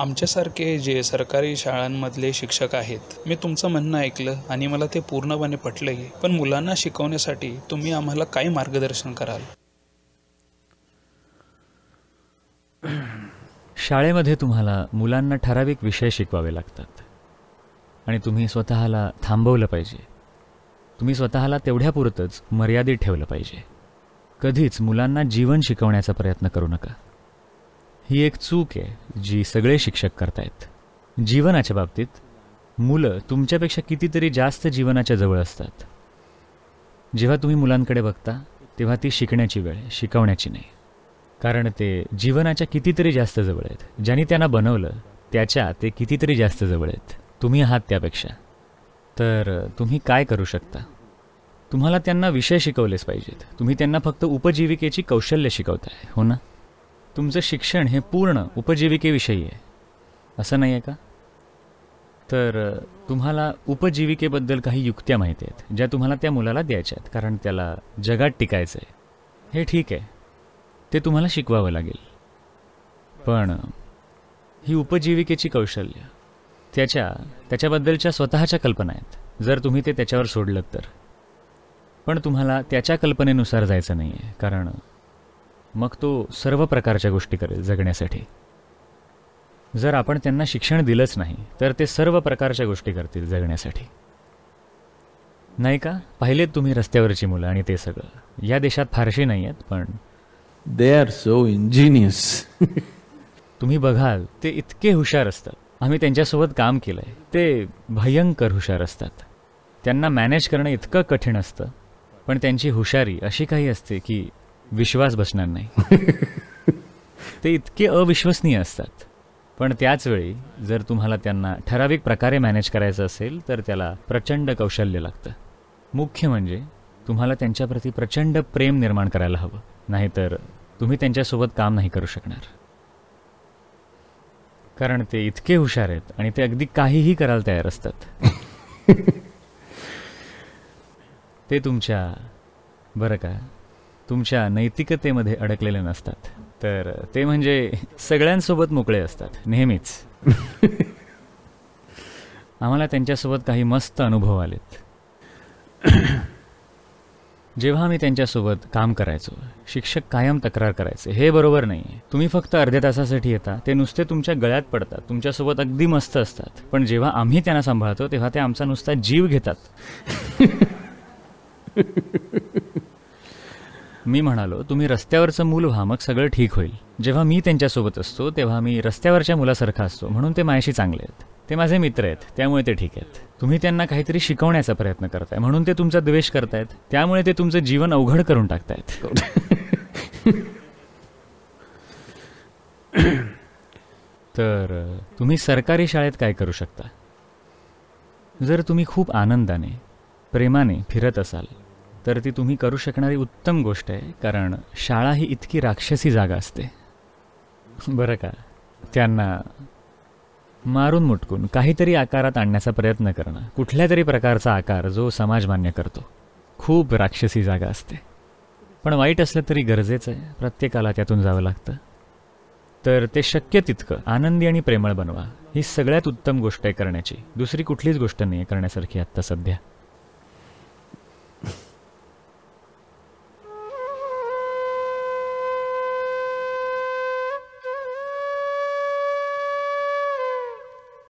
आमच्यासारखे जे सरकारी शाळांमधले शिक्षक आहेत मी तुमचं म्हणणं ऐकलं आणि मला ते पूर्णपणे पटलंही पण मुलांना शिकवण्यासाठी तुम्ही आम्हाला काय मार्गदर्शन कराल शाळेमध्ये तुम्हाला मुलांना ठराविक विषय शिकवावे लागतात आणि तुम्ही स्वतःला थांबवलं पाहिजे तुम्ही स्वतःला तेवढ्यापुरतंच मर्यादित ठेवलं पाहिजे कधीच मुलांना जीवन शिकवण्याचा प्रयत्न करू नका ही एक चूक आहे जी सगळे शिक्षक करतायत जीवनाच्या बाबतीत मुलं तुमच्यापेक्षा कितीतरी जास्त जीवनाच्या जवळ असतात जेव्हा तुम्ही मुलांकडे बघता तेव्हा ती शिकण्याची वेळ शिकवण्याची नाही कारण ते जीवनाच्या कितीतरी जास्त जवळ आहेत ज्यांनी त्यांना बनवलं त्याच्या ते कितीतरी जास्त जवळ आहेत तुम्ही आहात त्यापेक्षा तर तुम्ही काय करू शकता तुम्हाला त्यांना विषय शिकवलेच पाहिजेत तुम्ही त्यांना फक्त उपजीविकेची कौशल्य शिकवताय हो ना तुमचं शिक्षण हे पूर्ण उपजीविकेविषयी आहे असं नाही आहे का तर तुम्हाला उपजीविकेबद्दल काही युक्त्या माहिती आहेत ज्या तुम्हाला त्या मुलाला द्यायच्या आहेत कारण त्याला जगात टिकायचं आहे हे ठीक आहे ते तुम्हाला शिकवावं लागेल पण ही उपजीविकेची कौशल्य त्याच्या त्याच्याबद्दलच्या स्वतःच्या कल्पना आहेत जर तुम्ही ते त्याच्यावर सोडलं तर पण तुम्हाला त्याच्या कल्पनेनुसार जायचं नाही आहे कारण मग तो सर्व प्रकारच्या गोष्टी करेल जगण्यासाठी जर आपण त्यांना शिक्षण दिलंच नाही तर ते सर्व प्रकारच्या गोष्टी करतील जगण्यासाठी नाही का पाहिलेत तुम्ही रस्त्यावरची मुलं आणि ते सगळं या देशात फारशी नाही आहेत पण दे आर सो इंजिनियस तुम्ही बघाल ते इतके हुशार असतात आम्ही त्यांच्यासोबत काम केलंय ते भयंकर हुशार असतात त्यांना मॅनेज करणं इतकं कठीण असतं पण त्यांची हुशारी अशी काही असते की विश्वास बसणार नाही ते इतके अविश्वसनीय असतात पण त्याचवेळी जर तुम्हाला त्यांना ठराविक प्रकारे मॅनेज करायचं असेल तर त्याला प्रचंड कौशल्य लागतं मुख्य म्हणजे तुम्हाला त्यांच्याप्रती प्रचंड प्रेम निर्माण करायला हवं नाहीतर तुम्ही त्यांच्यासोबत काम नाही करू शकणार कारण ते इतके हुशार आहेत आणि ते अगदी काहीही करायला तयार असतात ते तुमच्या बरं का तुमच्या नैतिकतेमध्ये अडकलेले नसतात तर ते म्हणजे सगळ्यांसोबत मोकळे असतात नेहमीच आम्हाला त्यांच्यासोबत काही मस्त अनुभव आलेत जेव्हा आम्ही त्यांच्यासोबत काम करायचो शिक्षक कायम तक्रार करायचे हे बरोबर नाही तुम्ही फक्त अर्ध्या तासासाठी येता ते नुसते तुमच्या गळ्यात पडतात तुमच्यासोबत अगदी मस्त असतात पण जेव्हा आम्ही त्यांना सांभाळतो तेव्हा ते आमचा नुसता जीव घेतात मी म्हणालो तुम्ही रस्त्यावरचं मूल व्हा मग सगळं ठीक होईल जेव्हा मी त्यांच्यासोबत असतो तेव्हा मी रस्त्यावरच्या मुलासारखा असतो म्हणून ते माझ्याशी चांगले आहेत ते माझे मित्र आहेत त्यामुळे ते ठीक आहेत तुम्ही त्यांना काहीतरी शिकवण्याचा प्रयत्न करताय म्हणून ते तुमचा द्वेष करतायत त्यामुळे ते तुमचं जीवन अवघड करून टाकतायत तर तुम्ही सरकारी शाळेत काय करू शकता जर तुम्ही खूप आनंदाने प्रेमाने फिरत असाल तर ती तुम्ही करू शकणारी उत्तम गोष्ट आहे कारण शाळा ही इतकी राक्षसी जागा असते बरं का त्यांना मारून मुटकून काहीतरी आकारात आणण्याचा प्रयत्न करणं कुठल्या तरी प्रकारचा आकार जो समाज मान्य करतो खूप राक्षसी जागा असते पण वाईट असलं तरी गरजेचं आहे प्रत्येकाला त्यातून जावं लागतं तर ते शक्य तितकं आनंदी आणि प्रेमळ बनवा ही सगळ्यात उत्तम गोष्ट आहे करण्याची दुसरी कुठलीच गोष्ट नाही आहे करण्यासारखी आत्ता सध्या